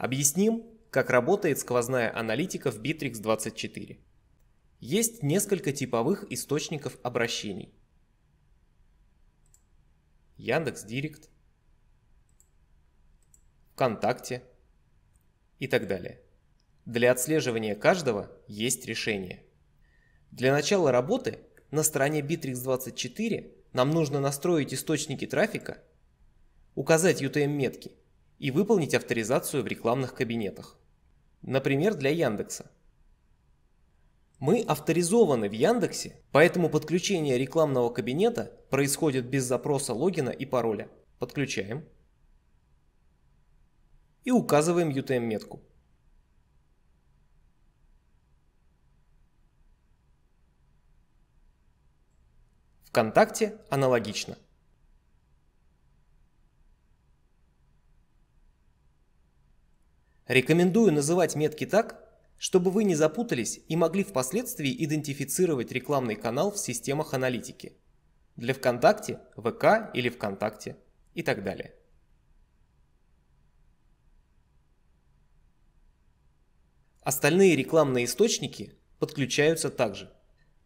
Объясним, как работает сквозная аналитика в Bittrex24. Есть несколько типовых источников обращений. Яндекс Директ, ВКонтакте и так далее. Для отслеживания каждого есть решение. Для начала работы на стороне Bittrex24 нам нужно настроить источники трафика, указать UTM-метки и выполнить авторизацию в рекламных кабинетах. Например, для Яндекса. Мы авторизованы в Яндексе, поэтому подключение рекламного кабинета происходит без запроса логина и пароля. Подключаем. И указываем UTM-метку. ВКонтакте аналогично – Рекомендую называть метки так, чтобы вы не запутались и могли впоследствии идентифицировать рекламный канал в системах аналитики. Для ВКонтакте, ВК или ВКонтакте и так далее. Остальные рекламные источники подключаются также.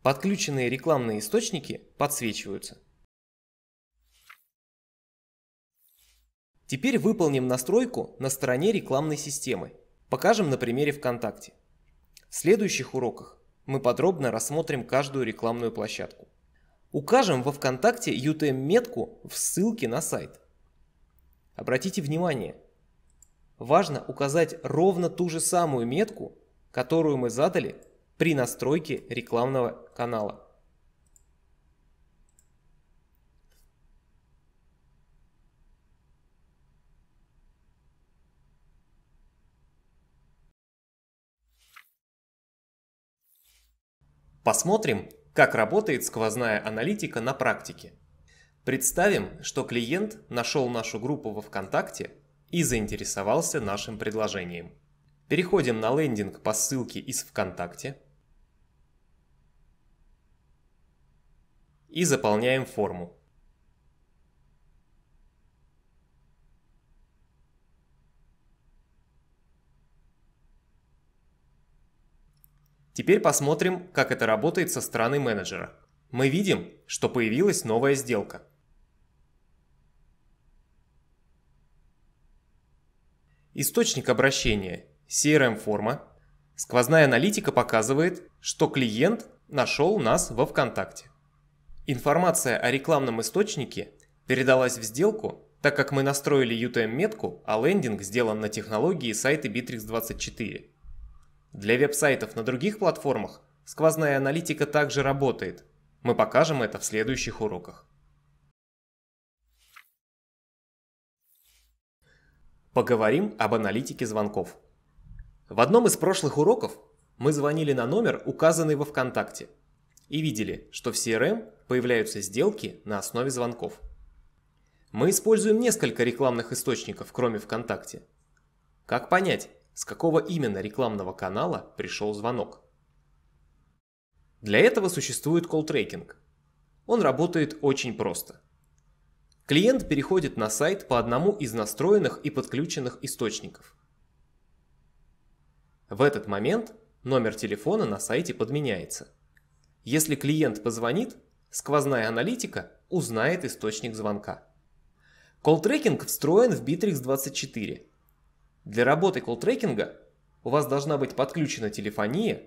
Подключенные рекламные источники подсвечиваются. Теперь выполним настройку на стороне рекламной системы. Покажем на примере ВКонтакте. В следующих уроках мы подробно рассмотрим каждую рекламную площадку. Укажем во ВКонтакте UTM-метку в ссылке на сайт. Обратите внимание, важно указать ровно ту же самую метку, которую мы задали при настройке рекламного канала. Посмотрим, как работает сквозная аналитика на практике. Представим, что клиент нашел нашу группу во ВКонтакте и заинтересовался нашим предложением. Переходим на лендинг по ссылке из ВКонтакте и заполняем форму. Теперь посмотрим, как это работает со стороны менеджера. Мы видим, что появилась новая сделка. Источник обращения – CRM-форма. Сквозная аналитика показывает, что клиент нашел нас во ВКонтакте. Информация о рекламном источнике передалась в сделку, так как мы настроили UTM-метку, а лендинг сделан на технологии сайта Bittrex24. Для веб-сайтов на других платформах сквозная аналитика также работает. Мы покажем это в следующих уроках. Поговорим об аналитике звонков. В одном из прошлых уроков мы звонили на номер, указанный во ВКонтакте, и видели, что в CRM эм появляются сделки на основе звонков. Мы используем несколько рекламных источников, кроме ВКонтакте. Как понять, с какого именно рекламного канала пришел звонок. Для этого существует колл-трекинг. Он работает очень просто. Клиент переходит на сайт по одному из настроенных и подключенных источников. В этот момент номер телефона на сайте подменяется. Если клиент позвонит, сквозная аналитика узнает источник звонка. Колл-трекинг встроен в Bittrex 24 для работы колл-трекинга у вас должна быть подключена телефония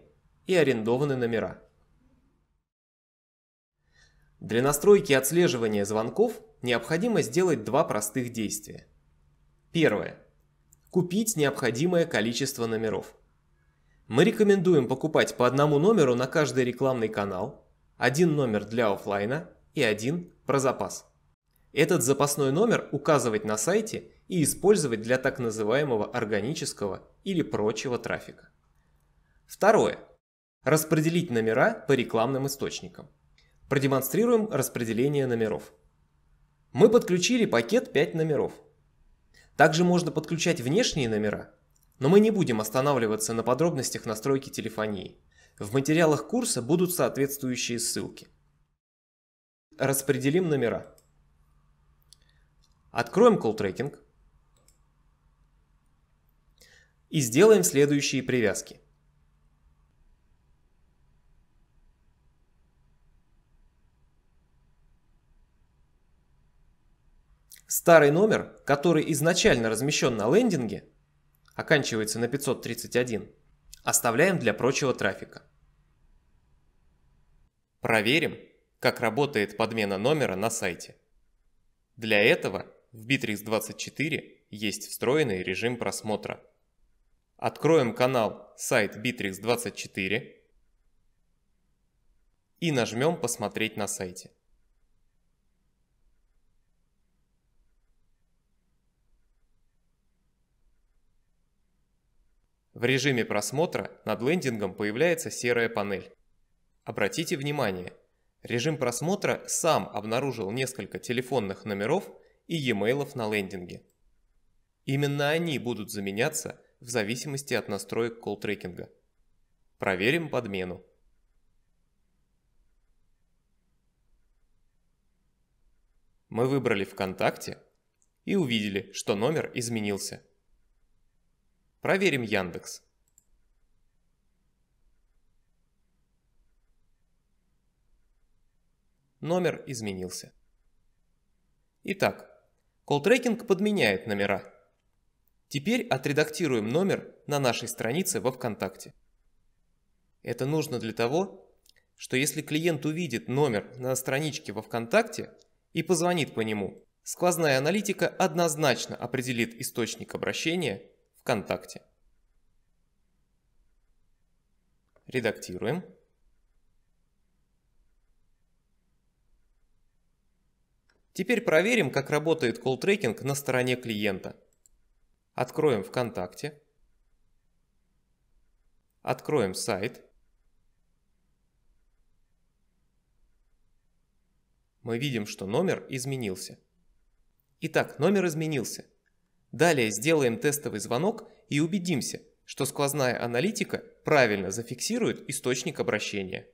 и арендованы номера. Для настройки отслеживания звонков необходимо сделать два простых действия. Первое. Купить необходимое количество номеров. Мы рекомендуем покупать по одному номеру на каждый рекламный канал, один номер для офлайна и один про запас. Этот запасной номер указывать на сайте и использовать для так называемого органического или прочего трафика. Второе. Распределить номера по рекламным источникам. Продемонстрируем распределение номеров. Мы подключили пакет 5 номеров. Также можно подключать внешние номера, но мы не будем останавливаться на подробностях настройки телефонии. В материалах курса будут соответствующие ссылки. Распределим номера. Откроем колл-трекинг и сделаем следующие привязки. Старый номер, который изначально размещен на лендинге, оканчивается на 531, оставляем для прочего трафика. Проверим, как работает подмена номера на сайте. Для этого в Bittrex24 есть встроенный режим просмотра Откроем канал сайт Bittrex24 и нажмем «Посмотреть на сайте». В режиме просмотра над лендингом появляется серая панель. Обратите внимание, режим просмотра сам обнаружил несколько телефонных номеров и e-mail на лендинге. Именно они будут заменяться – в зависимости от настроек колл-трекинга. Проверим подмену. Мы выбрали ВКонтакте и увидели, что номер изменился. Проверим Яндекс. Номер изменился. Итак, колл-трекинг подменяет номера – Теперь отредактируем номер на нашей странице во ВКонтакте. Это нужно для того, что если клиент увидит номер на страничке во ВКонтакте и позвонит по нему, сквозная аналитика однозначно определит источник обращения ВКонтакте. Редактируем. Теперь проверим, как работает колл-трекинг на стороне клиента – Откроем ВКонтакте. Откроем сайт. Мы видим, что номер изменился. Итак, номер изменился. Далее сделаем тестовый звонок и убедимся, что сквозная аналитика правильно зафиксирует источник обращения.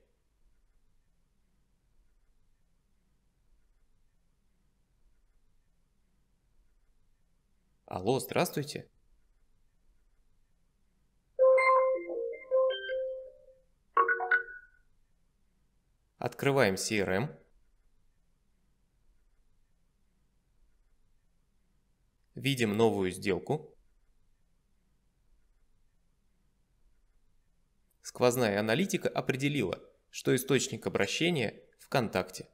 Алло, здравствуйте. Открываем CRM. Видим новую сделку. Сквозная аналитика определила, что источник обращения – ВКонтакте.